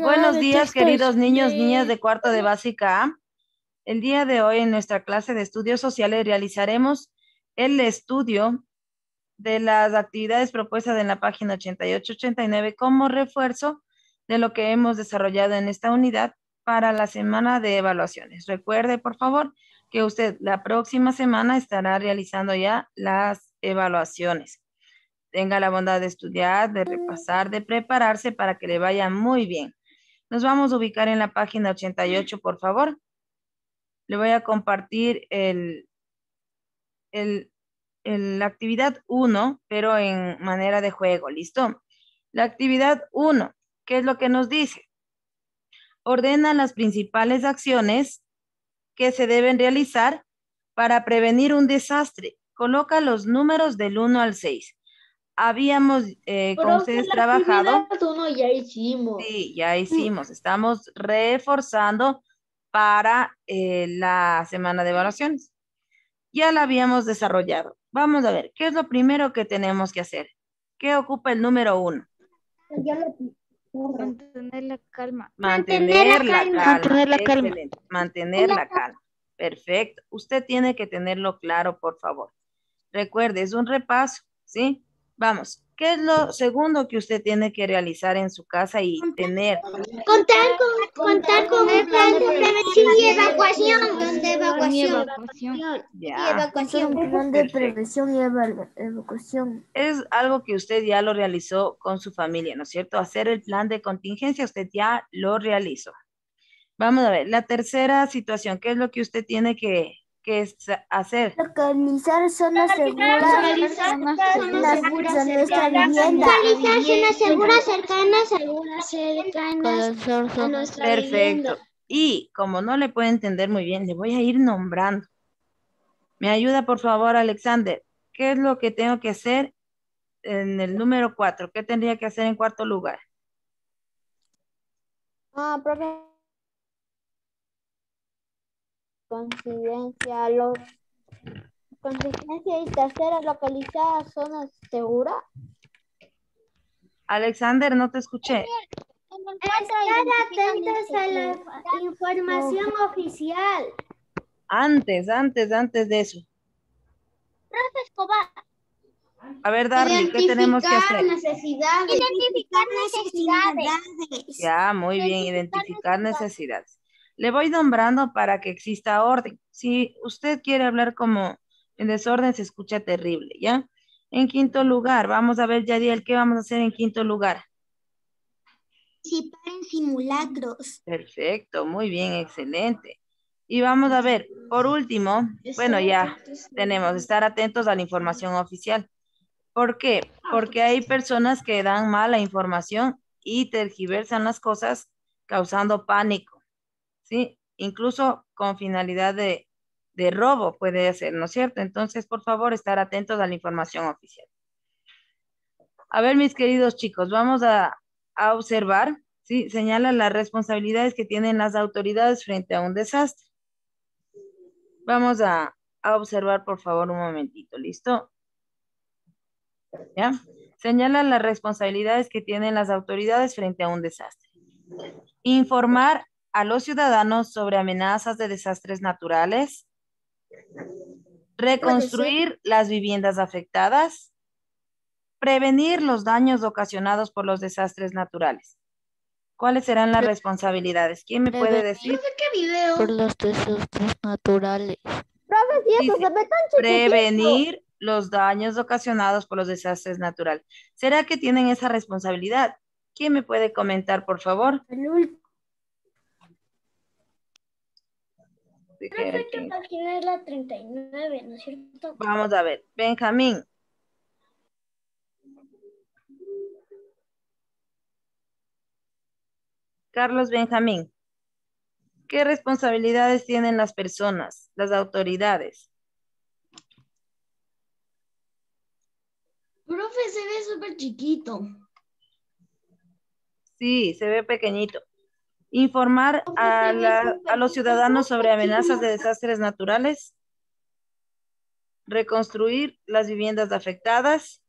Buenos días, queridos niños, niñas de cuarto de básica El día de hoy en nuestra clase de estudios sociales realizaremos el estudio de las actividades propuestas en la página 88-89 como refuerzo de lo que hemos desarrollado en esta unidad para la semana de evaluaciones. Recuerde, por favor, que usted la próxima semana estará realizando ya las evaluaciones tenga la bondad de estudiar, de mm. repasar, de prepararse para que le vaya muy bien. Nos vamos a ubicar en la página 88, por favor. Le voy a compartir la actividad 1, pero en manera de juego, ¿listo? La actividad 1, ¿qué es lo que nos dice? Ordena las principales acciones que se deben realizar para prevenir un desastre. Coloca los números del 1 al 6 habíamos, eh, ustedes trabajado. ya hicimos. Sí, ya hicimos. Estamos reforzando para eh, la semana de evaluaciones. Ya la habíamos desarrollado. Vamos a ver, ¿qué es lo primero que tenemos que hacer? ¿Qué ocupa el número uno? Mantener la calma. Mantener, la, calma. Mantener la calma. Perfecto. Usted tiene que tenerlo claro, por favor. Recuerde, es un repaso, ¿sí? Vamos, ¿qué es lo segundo que usted tiene que realizar en su casa y tener? Contar con, contar plan de prevención y evacuación. evacuación. plan de prevención y evacuación. Es algo que usted ya lo realizó con su familia, ¿no es cierto? Hacer el plan de contingencia, usted ya lo realizó. Vamos a ver, la tercera situación, ¿qué es lo que usted tiene que que hacer. Localizar zonas seguras. nuestra vivienda. cercanas Perfecto. Y como no le puedo entender muy bien, le voy a ir nombrando. ¿Me ayuda, por favor, Alexander? ¿Qué es lo que tengo que hacer en el número cuatro? ¿Qué tendría que hacer en cuarto lugar? Ah, profe, coincidencia, los y tercera localizada zona segura. Alexander, no te escuché. Estar atentos a la información oficial. Antes, antes, antes de eso. Profe Escobar. A ver, Darly, ¿qué tenemos que hacer? Identificar necesidades. Ya, muy bien, identificar necesidades. Le voy nombrando para que exista orden. Si usted quiere hablar como en desorden, se escucha terrible, ¿ya? En quinto lugar, vamos a ver, Yadiel, ¿qué vamos a hacer en quinto lugar? Participar en simulacros. Perfecto, muy bien, excelente. Y vamos a ver, por último, bueno, ya tenemos, estar atentos a la información oficial. ¿Por qué? Porque hay personas que dan mala información y tergiversan las cosas causando pánico. ¿sí? Incluso con finalidad de, robo puede hacer, ¿no es cierto? Entonces, por favor, estar atentos a la información oficial. A ver, mis queridos chicos, vamos a, observar, ¿sí? Señala las responsabilidades que tienen las autoridades frente a un desastre. Vamos a, a observar, por favor, un momentito, ¿listo? ¿Ya? Señala las responsabilidades que tienen las autoridades frente a un desastre. Informar a los ciudadanos sobre amenazas de desastres naturales, reconstruir las viviendas afectadas, prevenir los daños ocasionados por los desastres naturales. ¿Cuáles serán las responsabilidades? ¿Quién me puede decir? qué video. Por los desastres naturales. prevenir los daños ocasionados por los desastres naturales. ¿Será que tienen esa responsabilidad? ¿Quién me puede comentar, por favor? El que... que... página es la 39, ¿no es cierto? Vamos a ver. Benjamín. Carlos Benjamín. ¿Qué responsabilidades tienen las personas, las autoridades? Profe, se ve súper chiquito. Sí, se ve pequeñito informar a, a, los ciudadanos sobre amenazas de desastres naturales, reconstruir las viviendas afectadas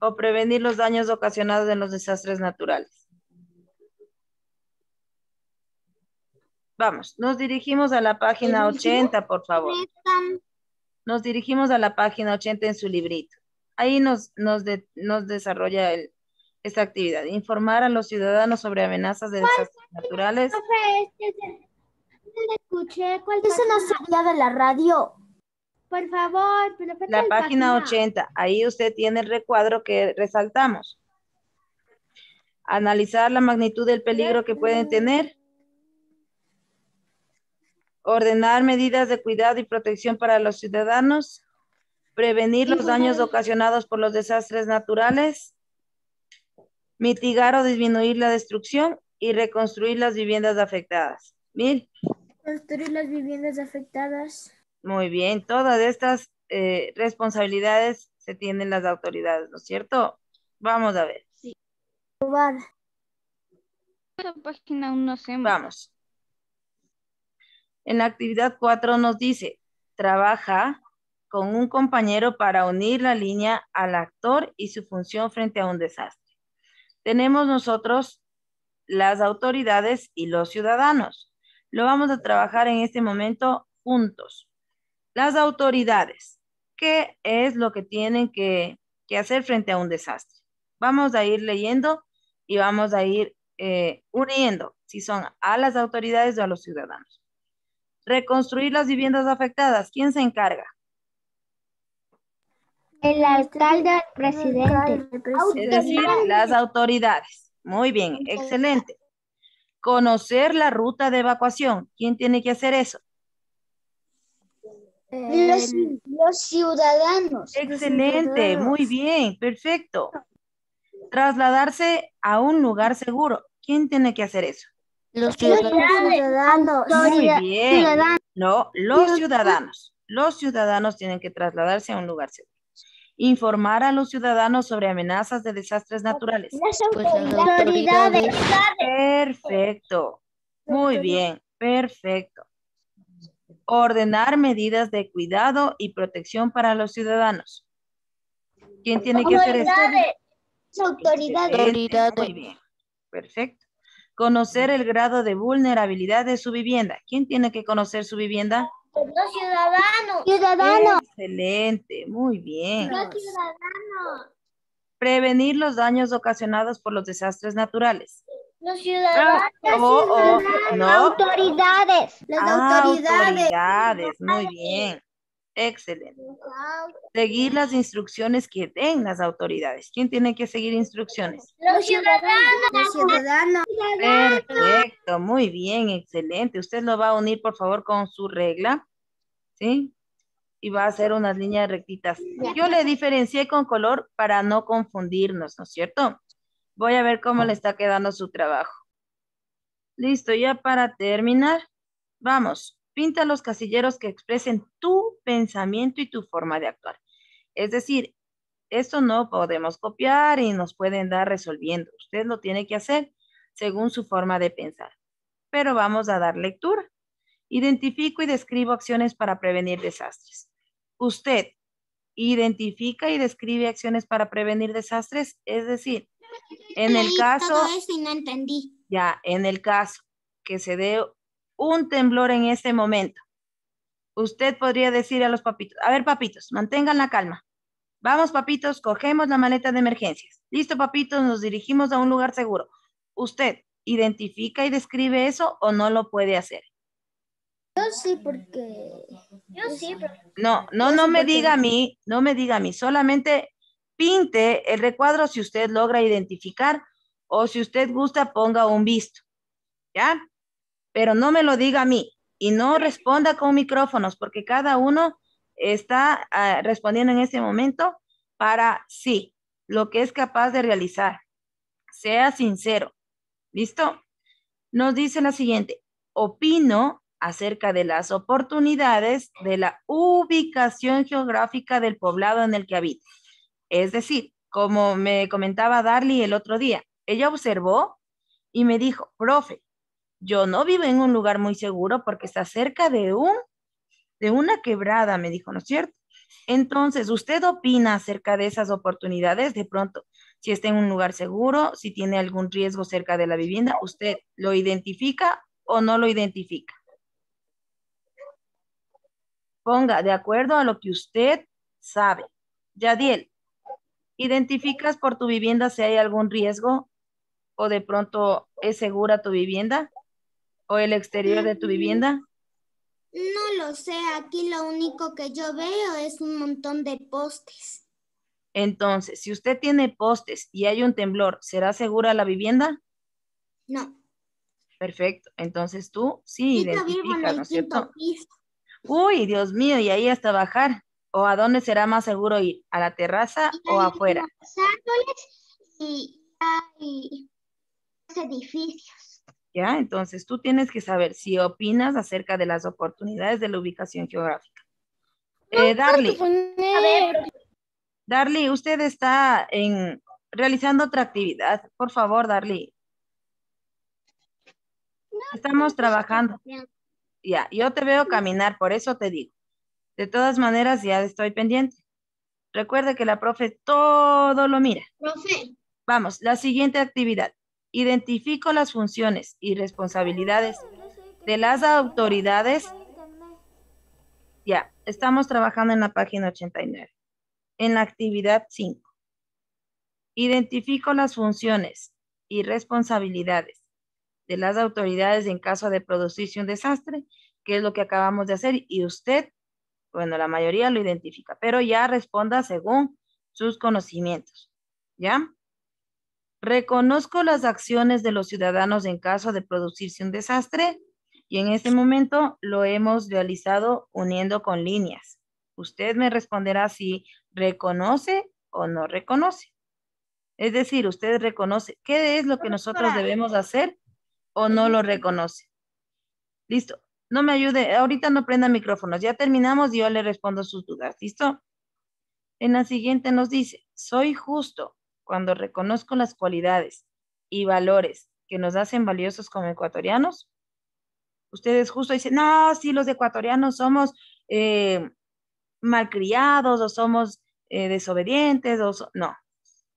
o prevenir los daños ocasionados en los desastres naturales. Vamos, nos dirigimos a la página 80, por favor. Nos dirigimos a la página 80 en su librito. Ahí nos, nos, nos desarrolla el, esta actividad, informar a los ciudadanos sobre amenazas de desastres naturales. Este, este, este, escuché, ¿cuál Eso no de la radio. Por favor, La página, página 80, ahí usted tiene el recuadro que resaltamos. Analizar la magnitud del peligro que pueden tener. Ordenar medidas de cuidado y protección para los ciudadanos. Prevenir los daños ocasionados por los desastres naturales mitigar o disminuir la destrucción y reconstruir las viviendas afectadas. Mil. Construir las viviendas afectadas. Muy bien, todas estas eh, responsabilidades se tienen las autoridades, ¿no es cierto? Vamos a ver. Sí. La página 1 Vamos. En la actividad 4 nos dice, trabaja con un compañero para unir la línea al actor y su función frente a un desastre tenemos nosotros las autoridades y los ciudadanos. Lo vamos a trabajar en este momento juntos. Las autoridades, ¿qué es lo que tienen que, hacer frente a un desastre? Vamos a ir leyendo y vamos a ir eh, uniendo, si son a las autoridades o a los ciudadanos. Reconstruir las viviendas afectadas, ¿quién se encarga? El alcalde, el presidente. Es decir, las autoridades. Muy bien, excelente. Conocer la ruta de evacuación. ¿Quién tiene que hacer eso? Los, eh, ciudadanos. Excelente, muy bien, perfecto. Trasladarse a un lugar seguro. ¿Quién tiene que hacer eso? Los ciudadanos. Muy bien. No, los ciudadanos. Los ciudadanos tienen que trasladarse a un lugar seguro informar a los ciudadanos sobre amenazas de desastres pues, naturales? Pues, perfecto. Muy bien, perfecto. Ordenar medidas de cuidado y protección para los ciudadanos. ¿Quién tiene que hacer esto? Las este, autoridades. muy bien, perfecto. Conocer el grado de vulnerabilidad de su vivienda. ¿Quién tiene que conocer su vivienda? Los ciudadanos. Excelente, muy bien. Prevenir los daños ocasionados por los desastres naturales. Los ciudadanos. Ah, oh, oh, Las Autoridades. Las ah, Autoridades, muy bien. Excelente. Seguir las instrucciones que den las autoridades. ¿Quién tiene que seguir instrucciones? Los ciudadanos. Los ciudadanos. Perfecto, muy bien, excelente. Usted lo va a unir, por favor, con su regla. ¿Sí? Y va a hacer unas líneas rectitas. Yo le diferencié con color para no confundirnos, ¿no es cierto? Voy a ver cómo le está quedando su trabajo. Listo, ya para terminar, vamos. Pinta los casilleros que expresen tu pensamiento y tu forma de actuar. Es decir, esto no podemos copiar y nos pueden dar resolviendo. Usted lo tiene que hacer según su forma de pensar. Pero vamos a dar lectura. Identifico y describo acciones para prevenir desastres. Usted identifica y describe acciones para prevenir desastres, es decir, en el caso... no entendí. Ya, en el caso que se dé un temblor en ese momento, usted podría decir a los papitos, a ver papitos, mantengan la calma. Vamos papitos, cogemos la maleta de emergencias. Listo papitos, nos dirigimos a un lugar seguro. Usted identifica y describe eso o no lo puede hacer. Yo sí porque yo sí porque... No, no no me diga a mí, no me diga a mí, solamente pinte el recuadro si usted logra identificar o si usted gusta ponga un visto. ¿Ya? pero no me lo diga a mí y no responda con micrófonos, porque cada uno está ah, respondiendo en ese momento para sí, lo que es capaz de realizar. Sea sincero. ¿Listo? Nos dice la siguiente, opino acerca de las oportunidades de la ubicación geográfica del poblado en el que habita. Es decir, como me comentaba Darly el otro día, ella observó y me dijo, profe, yo no vivo en un lugar muy seguro porque está cerca de un de una quebrada, me dijo, ¿no es cierto? Entonces, ¿usted opina acerca de esas oportunidades? De pronto, si está en un lugar seguro, si tiene algún riesgo cerca de la vivienda, ¿usted lo identifica o no lo identifica? Ponga de acuerdo a lo que usted sabe. Yadiel, ¿identificas por tu vivienda si hay algún riesgo o de pronto es segura tu vivienda? o el exterior de tu vivienda? No lo sé, aquí lo único que yo veo es un montón de postes. Entonces, si usted tiene postes y hay un temblor, ¿será segura la vivienda? No. Perfecto, entonces tú sí identifica, Uy, Dios mío, y ahí hasta bajar. ¿O a dónde será más seguro ir? ¿A la terraza o afuera? Los árboles y, hay edificios. ¿ya? Entonces tú tienes que saber si opinas acerca de las oportunidades de la ubicación geográfica. Darly, usted está en, realizando otra actividad. Por favor, Darly. Estamos trabajando. Ya, yo te veo caminar, por eso te digo. De todas maneras, ya estoy pendiente. Recuerda que la profe todo lo mira. Vamos, la siguiente actividad. Identifico las funciones y responsabilidades de las autoridades. Ya, estamos trabajando en la página 89, en la actividad 5. Identifico las funciones y responsabilidades de las autoridades en caso de producirse un desastre, que es lo que acabamos de hacer, y usted, bueno, la mayoría lo identifica, pero ya responda según sus conocimientos. ¿Ya? Reconozco las acciones de los ciudadanos en caso de producirse un desastre y en este momento lo hemos realizado uniendo con líneas. Usted me responderá si reconoce o no reconoce. Es decir, usted reconoce qué es lo que nosotros debemos hacer o no lo reconoce. Listo. No me ayude, ahorita no prenda micrófonos. Ya terminamos y yo le respondo sus dudas. ¿Listo? En la siguiente nos dice, soy justo cuando reconozco las cualidades y valores que nos hacen valiosos como ecuatorianos, ustedes justo dicen, no, si los ecuatorianos somos eh, malcriados o somos eh, desobedientes, o no.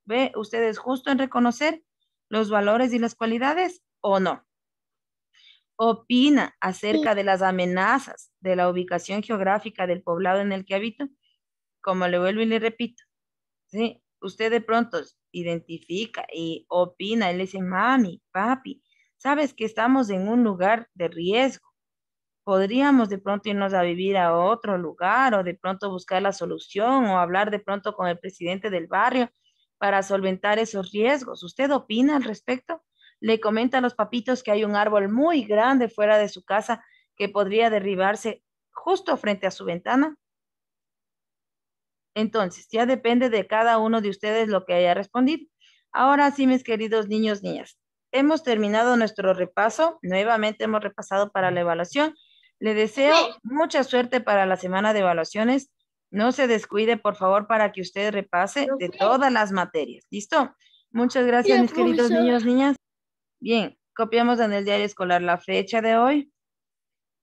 ¿Ve? Ustedes justo en reconocer los valores y las cualidades o no. Opina acerca de las amenazas de la ubicación geográfica del poblado en el que habito, como le vuelvo y le repito. ¿sí? usted de pronto identifica y opina, él dice, mami, papi, sabes que estamos en un lugar de riesgo. Podríamos de pronto irnos a vivir a otro lugar o de pronto buscar la solución o hablar de pronto con el presidente del barrio para solventar esos riesgos. ¿Usted opina al respecto? Le comenta a los papitos que hay un árbol muy grande fuera de su casa que podría derribarse justo frente a su ventana. Entonces, ya depende de cada uno de ustedes lo que haya respondido. Ahora sí, mis queridos niños, niñas, hemos terminado nuestro repaso. Nuevamente hemos repasado para la evaluación. Le deseo mucha suerte para la semana de evaluaciones. No se descuide, por favor, para que usted repase de todas las materias. ¿Listo? Muchas gracias, mis queridos niños, niñas. Bien, copiamos en el diario escolar la fecha de hoy.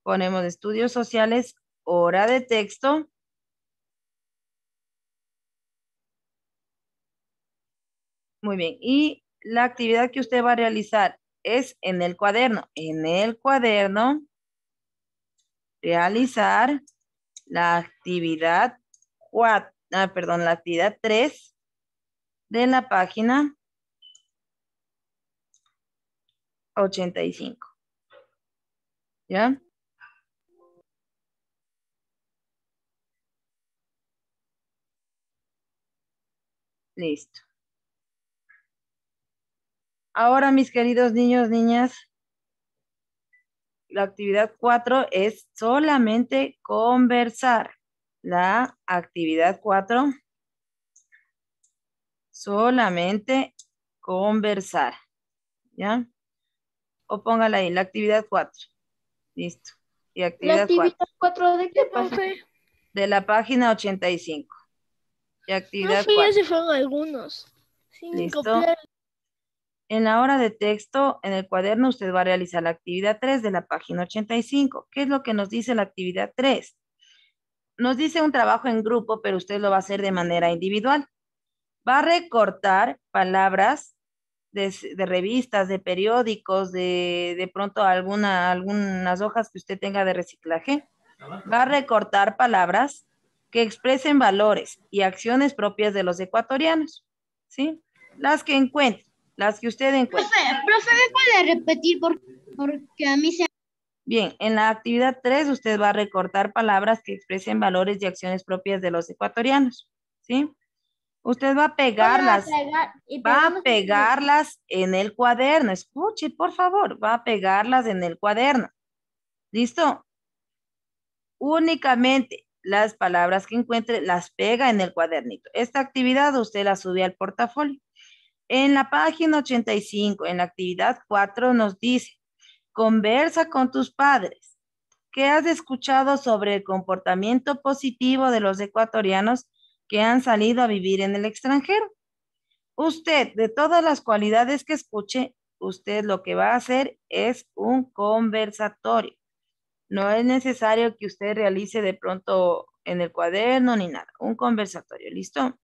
Ponemos estudios sociales, hora de texto, Muy bien. Y la actividad que usted va a realizar es en el cuaderno. En el cuaderno, realizar la actividad 4, ah, perdón, la actividad 3 de la página 85. ¿Ya? Listo. Ahora, mis queridos niños, niñas, la actividad 4 es solamente conversar. La actividad 4, solamente conversar. ¿Ya? O póngala ahí, la actividad 4. Listo. Y actividad la actividad 4. de qué pasa? De la página 85. Y actividad no, ah, sí, ya se fueron algunos. ¿Listo? En la hora de texto, en el cuaderno, usted va a realizar la actividad 3 de la página 85. ¿Qué es lo que nos dice la actividad 3? Nos dice un trabajo en grupo, pero usted lo va a hacer de manera individual. Va a recortar palabras de, revistas, de periódicos, de, de pronto alguna, algunas hojas que usted tenga de reciclaje. Va a recortar palabras que expresen valores y acciones propias de los ecuatorianos, ¿sí? Las que encuentre las que usted encuentre. Profe, puede repetir por, porque a mí se... Bien, en la actividad 3 usted va a recortar palabras que expresen valores y acciones propias de los ecuatorianos, ¿sí? Usted va a pegarlas, va a pegarlas en el cuaderno, escuche por favor, va a pegarlas en el cuaderno, ¿listo? Únicamente las palabras que encuentre las pega en el cuadernito. Esta actividad usted la sube al portafolio. En la página 85, en la actividad 4, nos dice, conversa con tus padres. ¿Qué has escuchado sobre el comportamiento positivo de los ecuatorianos que han salido a vivir en el extranjero? Usted, de todas las cualidades que escuche, usted lo que va a hacer es un conversatorio. No es necesario que usted realice de pronto en el cuaderno ni nada, un conversatorio, ¿listo?